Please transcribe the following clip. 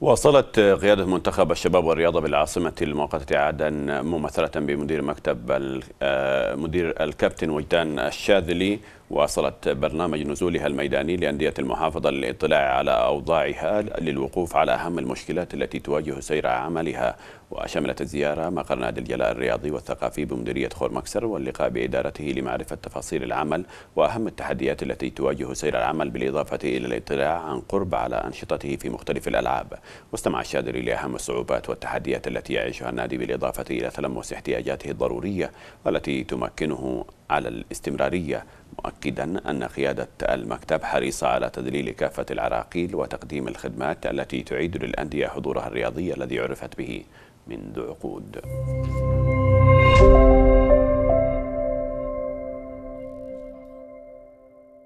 واصلت قيادة منتخب الشباب والرياضة بالعاصمة المؤقتة عدن ممثلة بمدير مكتب آه، مدير الكابتن وجدان الشاذلي واصلت برنامج نزولها الميداني لأندية المحافظة للاطلاع على أوضاعها للوقوف على أهم المشكلات التي تواجه سير عملها وشملت الزيارة مقر نادي الجلاء الرياضي والثقافي بمديرية خور مكسر واللقاء بإدارته لمعرفة تفاصيل العمل وأهم التحديات التي تواجه سير العمل بالإضافة إلى الاطلاع عن قرب على أنشطته في مختلف الألعاب واستمع الشادري لأهم الصعوبات والتحديات التي يعيشها النادي بالإضافة إلى تلمس احتياجاته الضرورية والتي تمكنه على الاستمرارية مؤكدا أن قيادة المكتب حريصة على تدليل كافة العراقيل وتقديم الخدمات التي تعيد للأندية حضورها الرياضي الذي عرفت به منذ عقود